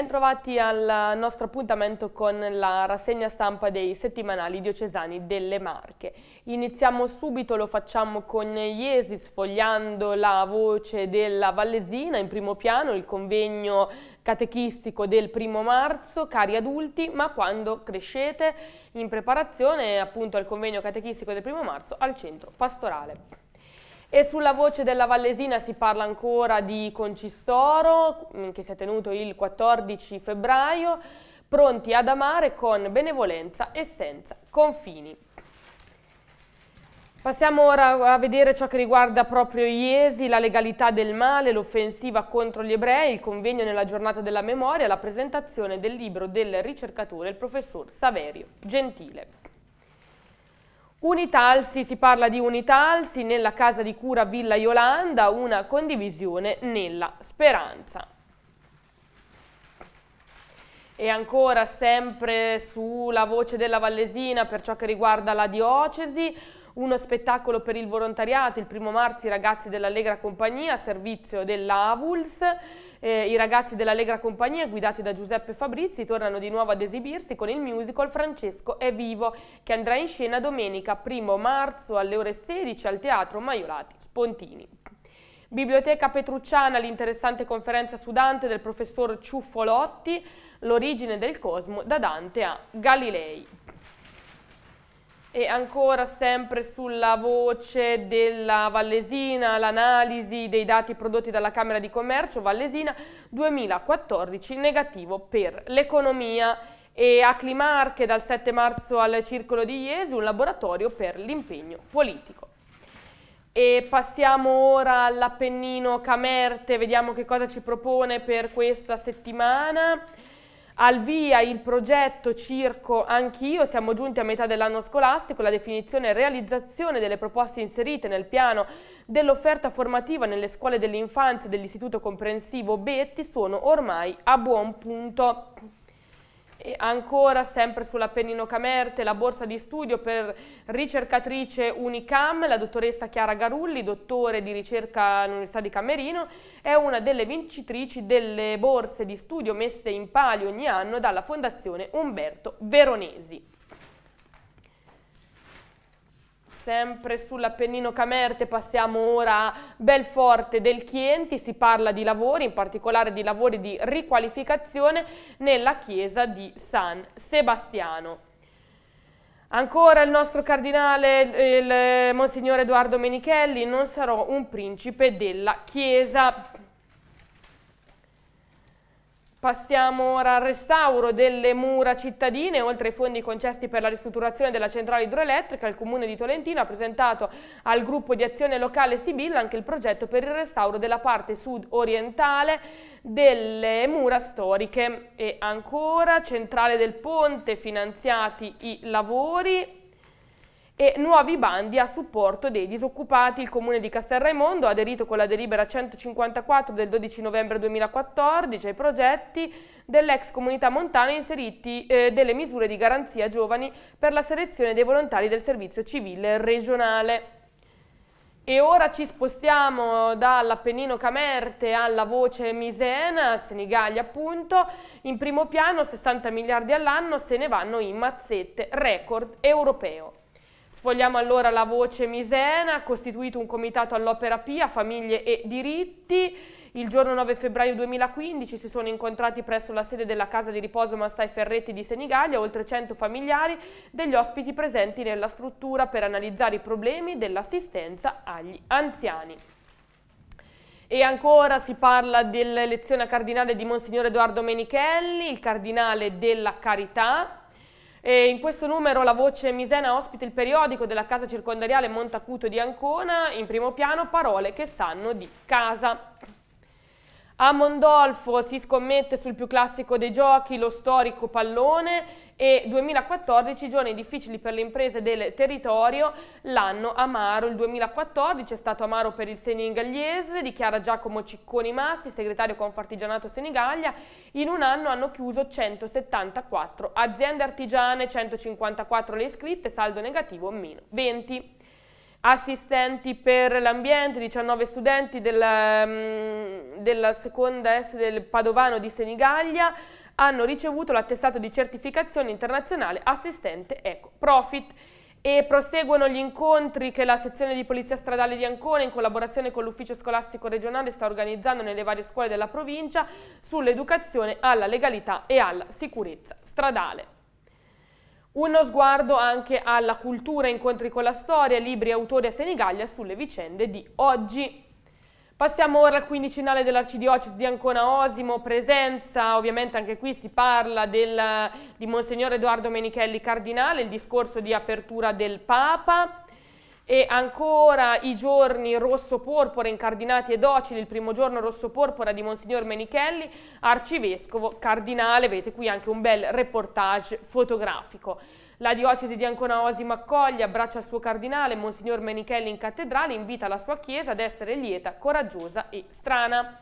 Bentrovati al nostro appuntamento con la rassegna stampa dei settimanali diocesani delle Marche. Iniziamo subito, lo facciamo con Iesi, sfogliando la voce della Vallesina in primo piano, il convegno catechistico del primo marzo, cari adulti, ma quando crescete in preparazione appunto al convegno catechistico del primo marzo al centro pastorale. E sulla voce della Vallesina si parla ancora di Concistoro, mm, che si è tenuto il 14 febbraio, pronti ad amare con benevolenza e senza confini. Passiamo ora a vedere ciò che riguarda proprio Iesi, la legalità del male, l'offensiva contro gli ebrei, il convegno nella giornata della memoria, la presentazione del libro del ricercatore, il professor Saverio Gentile. Unitalsi, si parla di Unitalsi nella casa di cura Villa Iolanda, una condivisione nella speranza. E ancora sempre sulla voce della Vallesina per ciò che riguarda la diocesi, uno spettacolo per il volontariato, il primo marzo i ragazzi dell'Allegra Compagnia a servizio dell'Avuls, eh, i ragazzi dell'Allegra Compagnia guidati da Giuseppe Fabrizi tornano di nuovo ad esibirsi con il musical Francesco è vivo che andrà in scena domenica 1 marzo alle ore 16 al Teatro Maiolati Spontini. Biblioteca Petrucciana, l'interessante conferenza su Dante del professor Ciuffolotti, l'origine del cosmo da Dante a Galilei. E ancora sempre sulla voce della Vallesina, l'analisi dei dati prodotti dalla Camera di Commercio Vallesina 2014 negativo per l'economia e a Climarche dal 7 marzo al Circolo di Iesi un laboratorio per l'impegno politico. E passiamo ora all'Appennino Camerte, vediamo che cosa ci propone per questa settimana al via il progetto Circo Anch'io, siamo giunti a metà dell'anno scolastico, la definizione e realizzazione delle proposte inserite nel piano dell'offerta formativa nelle scuole dell'infanzia dell'Istituto Comprensivo Betti sono ormai a buon punto. E ancora sempre sull'Appennino Camerte la borsa di studio per ricercatrice Unicam, la dottoressa Chiara Garulli, dottore di ricerca all'Università di Camerino, è una delle vincitrici delle borse di studio messe in palio ogni anno dalla Fondazione Umberto Veronesi sempre sull'Appennino Camerte passiamo ora a Belforte del Chienti, si parla di lavori, in particolare di lavori di riqualificazione nella chiesa di San Sebastiano. Ancora il nostro cardinale, il Monsignore Edoardo Menichelli, non sarò un principe della Chiesa. Passiamo ora al restauro delle mura cittadine, oltre ai fondi concessi per la ristrutturazione della centrale idroelettrica, il Comune di Tolentino ha presentato al gruppo di azione locale Sibilla anche il progetto per il restauro della parte sud-orientale delle mura storiche e ancora centrale del ponte finanziati i lavori e nuovi bandi a supporto dei disoccupati. Il Comune di Castelraimondo ha aderito con la delibera 154 del 12 novembre 2014 ai progetti dell'ex comunità montana inseriti eh, delle misure di garanzia giovani per la selezione dei volontari del servizio civile regionale. E ora ci spostiamo dall'Appennino Camerte alla voce Misena, Senigallia appunto. In primo piano 60 miliardi all'anno se ne vanno in mazzette, record europeo. Sfogliamo allora la voce Misena, ha costituito un comitato all'Opera Pia, Famiglie e Diritti. Il giorno 9 febbraio 2015 si sono incontrati presso la sede della casa di riposo Mastai Ferretti di Senigallia oltre 100 familiari degli ospiti presenti nella struttura per analizzare i problemi dell'assistenza agli anziani. E ancora si parla dell'elezione a cardinale di Monsignore Edoardo Menichelli, il cardinale della Carità, e in questo numero la voce Misena ospita il periodico della casa circondariale Montacuto di Ancona, in primo piano parole che sanno di casa. A Mondolfo si scommette sul più classico dei giochi, lo storico pallone e 2014 giorni difficili per le imprese del territorio, l'anno amaro. Il 2014 è stato amaro per il Senegallese, dichiara Giacomo Cicconi Massi, segretario Confartigianato Senigallia. In un anno hanno chiuso 174 aziende artigiane, 154 le iscritte, saldo negativo meno 20 assistenti per l'ambiente, 19 studenti della, mm, della seconda S del Padovano di Senigallia hanno ricevuto l'attestato di certificazione internazionale assistente Eco Profit e proseguono gli incontri che la sezione di polizia stradale di Ancona in collaborazione con l'ufficio scolastico regionale sta organizzando nelle varie scuole della provincia sull'educazione alla legalità e alla sicurezza stradale. Uno sguardo anche alla cultura, incontri con la storia, libri, autori a Senigallia sulle vicende di oggi. Passiamo ora al quindicinale dell'arcidiocesi di Ancona Osimo, presenza, ovviamente anche qui si parla del, di Monsignor Edoardo Menichelli Cardinale, il discorso di apertura del Papa e ancora i giorni rosso-porpora incardinati e docili, il primo giorno rosso-porpora di Monsignor Menichelli, arcivescovo, cardinale, vedete qui anche un bel reportage fotografico. La diocesi di Ancona Osimo accoglie, abbraccia il suo cardinale, Monsignor Menichelli in cattedrale, invita la sua chiesa ad essere lieta, coraggiosa e strana.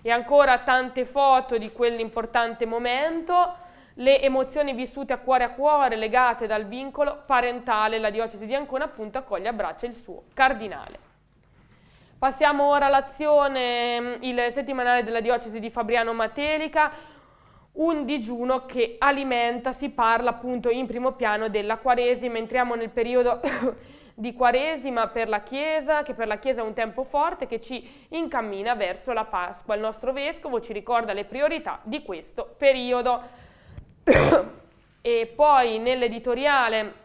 E ancora tante foto di quell'importante momento le emozioni vissute a cuore a cuore legate dal vincolo parentale, la diocesi di Ancona appunto accoglie e abbraccia il suo cardinale. Passiamo ora all'azione, mm, il settimanale della diocesi di Fabriano Matelica, un digiuno che alimenta, si parla appunto in primo piano della Quaresima, entriamo nel periodo di Quaresima per la Chiesa, che per la Chiesa è un tempo forte che ci incammina verso la Pasqua. Il nostro Vescovo ci ricorda le priorità di questo periodo. e poi nell'editoriale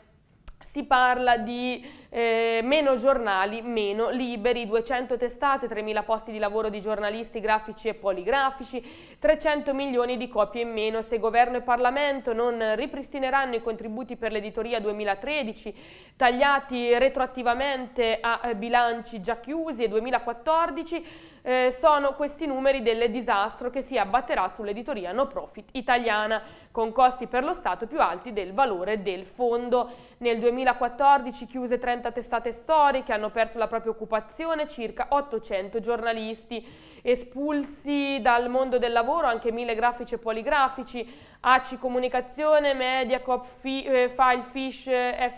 si parla di eh, meno giornali, meno liberi, 200 testate, 3.000 posti di lavoro di giornalisti grafici e poligrafici, 300 milioni di copie in meno. Se governo e Parlamento non ripristineranno i contributi per l'editoria 2013, tagliati retroattivamente a eh, bilanci già chiusi e 2014, eh, sono questi numeri del disastro che si abbatterà sull'editoria no profit italiana, con costi per lo Stato più alti del valore del fondo. Nel 2014 chiuse 30 130 testate storiche hanno perso la propria occupazione, circa 800 giornalisti espulsi dal mondo del lavoro, anche mille grafici e poligrafici, ACI Comunicazione, Mediacop, Fi, eh, Filefish,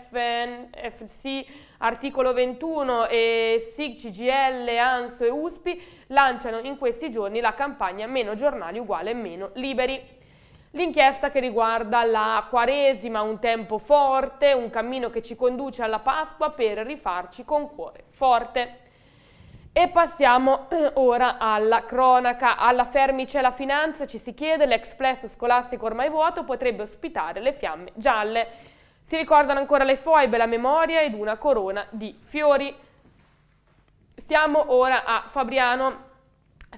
FN, Articolo 21 e SIG, CGL, ANSO e USPI lanciano in questi giorni la campagna Meno giornali uguale meno liberi. L'inchiesta che riguarda la Quaresima, un tempo forte, un cammino che ci conduce alla Pasqua per rifarci con cuore forte. E passiamo eh, ora alla cronaca. Alla Fermice la Finanza ci si chiede l'explesso scolastico ormai vuoto potrebbe ospitare le fiamme gialle. Si ricordano ancora le foibe, la memoria ed una corona di fiori. Siamo ora a Fabriano.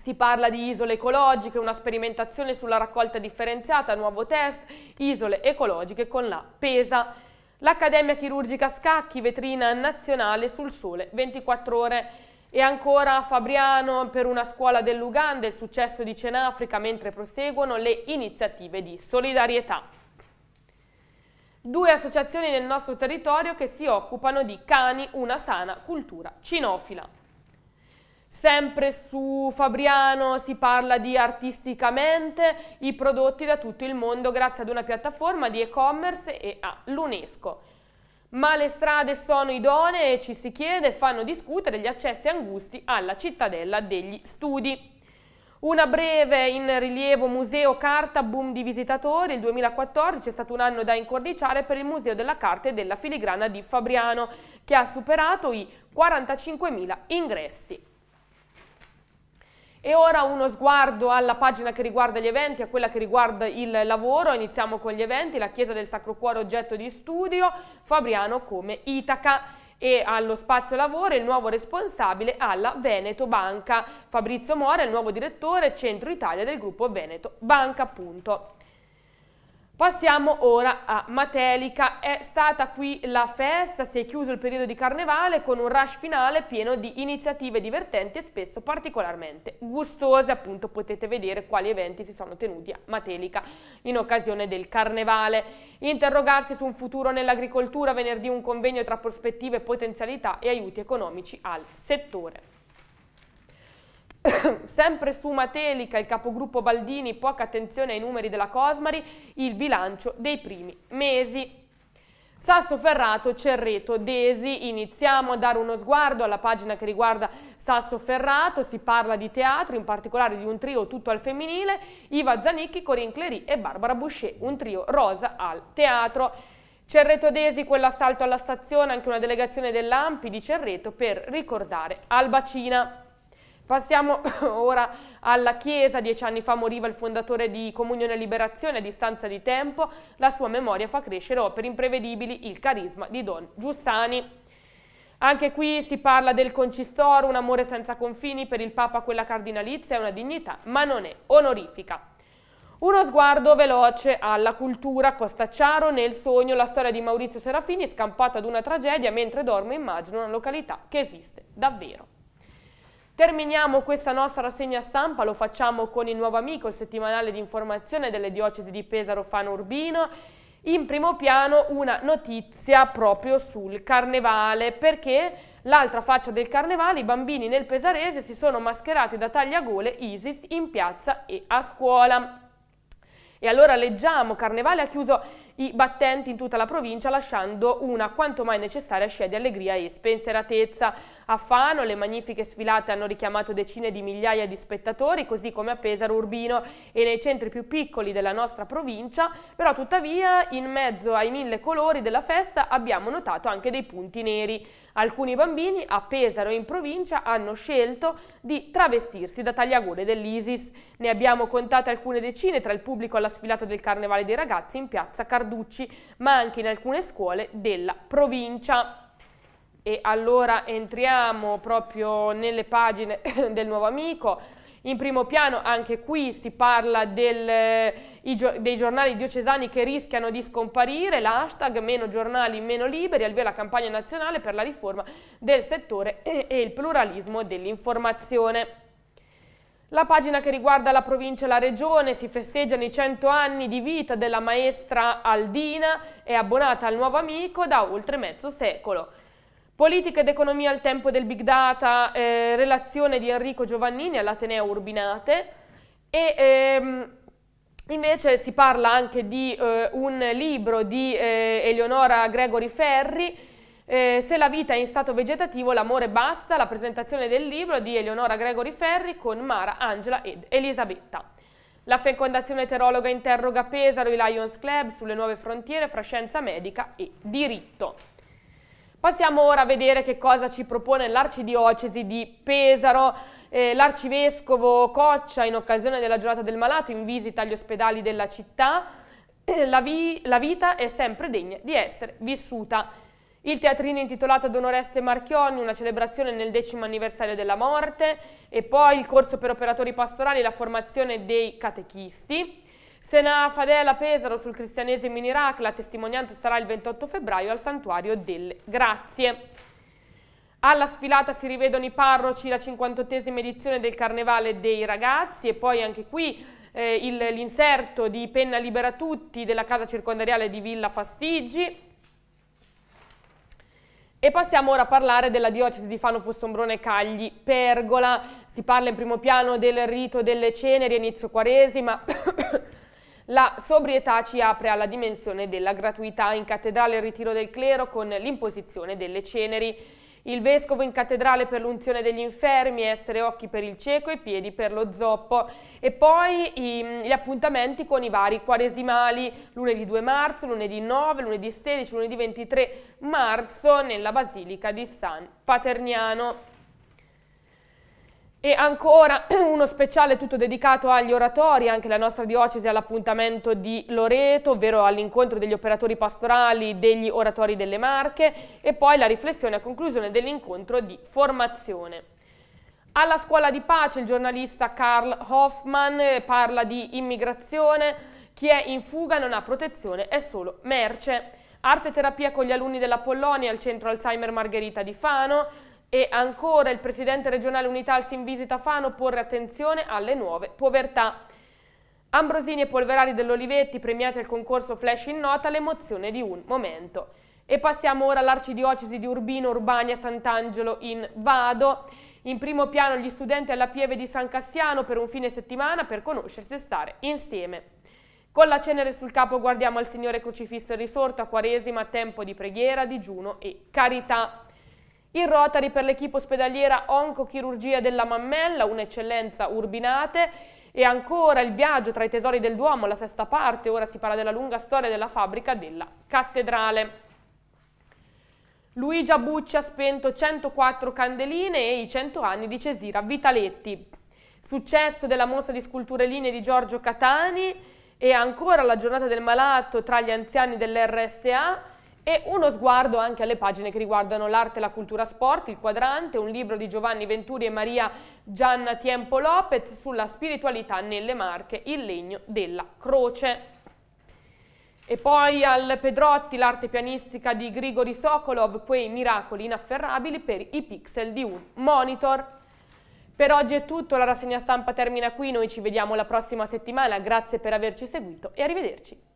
Si parla di isole ecologiche, una sperimentazione sulla raccolta differenziata, nuovo test, isole ecologiche con la pesa. L'Accademia Chirurgica Scacchi, vetrina nazionale sul sole 24 ore. E ancora Fabriano per una scuola dell'Uganda, il successo di Cenafrica mentre proseguono le iniziative di solidarietà. Due associazioni nel nostro territorio che si occupano di cani, una sana cultura cinofila. Sempre su Fabriano si parla di artisticamente i prodotti da tutto il mondo grazie ad una piattaforma di e-commerce e all'UNESCO. Ma le strade sono idonee, ci si chiede, fanno discutere gli accessi angusti alla cittadella degli studi. Una breve in rilievo museo carta boom di visitatori, il 2014 è stato un anno da incorniciare per il Museo della Carta e della Filigrana di Fabriano che ha superato i 45.000 ingressi. E ora uno sguardo alla pagina che riguarda gli eventi, a quella che riguarda il lavoro. Iniziamo con gli eventi, la Chiesa del Sacro Cuore oggetto di studio, Fabriano come Itaca e allo spazio lavoro il nuovo responsabile alla Veneto Banca, Fabrizio Mora, il nuovo direttore Centro Italia del gruppo Veneto Banca. Appunto. Passiamo ora a Matelica, è stata qui la festa, si è chiuso il periodo di carnevale con un rush finale pieno di iniziative divertenti e spesso particolarmente gustose, appunto potete vedere quali eventi si sono tenuti a Matelica in occasione del carnevale. Interrogarsi su un futuro nell'agricoltura, venerdì un convegno tra prospettive, potenzialità e aiuti economici al settore. Sempre su Matelica, il capogruppo Baldini, poca attenzione ai numeri della Cosmari, il bilancio dei primi mesi. Sassoferrato, Cerreto, Desi, iniziamo a dare uno sguardo alla pagina che riguarda Sassoferrato, si parla di teatro, in particolare di un trio tutto al femminile, Iva Zanicchi, Corinne Clery e Barbara Boucher, un trio rosa al teatro. Cerreto Desi, quell'assalto alla stazione, anche una delegazione dell'Ampi di Cerreto per ricordare Albacina. Passiamo ora alla Chiesa, dieci anni fa moriva il fondatore di Comunione e Liberazione a distanza di tempo, la sua memoria fa crescere opere imprevedibili, il carisma di Don Giussani. Anche qui si parla del concistoro, un amore senza confini, per il Papa quella cardinalizia è una dignità, ma non è onorifica. Uno sguardo veloce alla cultura, Costacciaro, nel sogno la storia di Maurizio Serafini scampato ad una tragedia mentre dorme immagino una località che esiste davvero. Terminiamo questa nostra rassegna stampa, lo facciamo con il nuovo amico, il settimanale di informazione delle diocesi di Pesaro, Fano Urbino. In primo piano una notizia proprio sul carnevale, perché l'altra faccia del carnevale, i bambini nel Pesarese si sono mascherati da tagliagole ISIS in piazza e a scuola. E allora leggiamo, Carnevale ha chiuso i battenti in tutta la provincia lasciando una quanto mai necessaria scia di allegria e spensieratezza. A Fano le magnifiche sfilate hanno richiamato decine di migliaia di spettatori così come a Pesaro Urbino e nei centri più piccoli della nostra provincia, però tuttavia in mezzo ai mille colori della festa abbiamo notato anche dei punti neri. Alcuni bambini a Pesaro e in provincia hanno scelto di travestirsi da tagliagole dell'Isis. Ne abbiamo contate alcune decine tra il pubblico alla sfilata del Carnevale dei Ragazzi in piazza Cardone. Carducci, ma anche in alcune scuole della provincia. E allora entriamo proprio nelle pagine del nuovo amico. In primo piano anche qui si parla del, eh, dei giornali diocesani che rischiano di scomparire, l'hashtag meno giornali meno liberi, al via la campagna nazionale per la riforma del settore e il pluralismo dell'informazione. La pagina che riguarda la provincia e la regione si festeggiano i 100 anni di vita della maestra Aldina e abbonata al nuovo amico da oltre mezzo secolo. Politica ed economia al tempo del Big Data, eh, relazione di Enrico Giovannini all'Ateneo Urbinate e ehm, invece si parla anche di eh, un libro di eh, Eleonora Gregori Ferri eh, se la vita è in stato vegetativo, l'amore basta, la presentazione del libro di Eleonora Gregori Ferri con Mara, Angela ed Elisabetta. La fecondazione eterologa interroga Pesaro e Lions Club sulle nuove frontiere fra scienza medica e diritto. Passiamo ora a vedere che cosa ci propone l'arcidiocesi di Pesaro. Eh, L'arcivescovo Coccia, in occasione della giornata del malato, in visita agli ospedali della città, la, vi la vita è sempre degna di essere vissuta. Il teatrino intitolato ad Onoreste Marchionni, una celebrazione nel decimo anniversario della morte e poi il corso per operatori pastorali e la formazione dei catechisti. Sena Fadela Pesaro sul cristianesimo in Iraq, la testimonianza sarà il 28 febbraio al Santuario delle Grazie. Alla sfilata si rivedono i parroci, la 58esima edizione del Carnevale dei Ragazzi e poi anche qui eh, l'inserto di Penna Libera Tutti della casa circondariale di Villa Fastigi. E passiamo ora a parlare della diocesi di Fano Fossombrone Cagli Pergola. Si parla in primo piano del rito delle ceneri inizio quaresima. La sobrietà ci apre alla dimensione della gratuità in cattedrale il ritiro del clero con l'imposizione delle ceneri. Il Vescovo in cattedrale per l'unzione degli infermi, essere occhi per il cieco e piedi per lo zoppo. E poi i, ehm, gli appuntamenti con i vari quaresimali, lunedì 2 marzo, lunedì 9, lunedì 16, lunedì 23 marzo nella Basilica di San Paterniano. E ancora uno speciale tutto dedicato agli oratori, anche la nostra diocesi all'appuntamento di Loreto, ovvero all'incontro degli operatori pastorali degli oratori delle Marche e poi la riflessione a conclusione dell'incontro di formazione. Alla scuola di pace il giornalista Karl Hoffman parla di immigrazione, chi è in fuga non ha protezione, è solo merce. Arte e terapia con gli alunni della Polonia al centro Alzheimer Margherita di Fano, e ancora il presidente regionale Unital in visita a Fano porre attenzione alle nuove povertà. Ambrosini e Polverari dell'Olivetti premiati al concorso Flash in nota l'emozione di un momento. E passiamo ora all'arcidiocesi di Urbino, Urbania, Sant'Angelo in Vado. In primo piano gli studenti alla Pieve di San Cassiano per un fine settimana per conoscersi e stare insieme. Con la cenere sul capo guardiamo al Signore crocifisso risorto a Quaresima, tempo di preghiera, digiuno e carità. Il Rotary per l'equipe ospedaliera Oncochirurgia della Mammella, un'eccellenza urbinate. E ancora il viaggio tra i tesori del Duomo, la sesta parte, ora si parla della lunga storia della fabbrica della cattedrale. Luigia Bucci ha spento 104 candeline e i 100 anni di Cesira Vitaletti. Successo della mostra di sculture linee di Giorgio Catani e ancora la giornata del malato tra gli anziani dell'RSA e uno sguardo anche alle pagine che riguardano l'arte e la cultura sport, il quadrante, un libro di Giovanni Venturi e Maria Gianna Tiempo Lopez sulla spiritualità nelle Marche, il legno della croce. E poi al Pedrotti l'arte pianistica di Grigori Sokolov, quei miracoli inafferrabili per i pixel di un monitor. Per oggi è tutto, la rassegna stampa termina qui, noi ci vediamo la prossima settimana, grazie per averci seguito e arrivederci.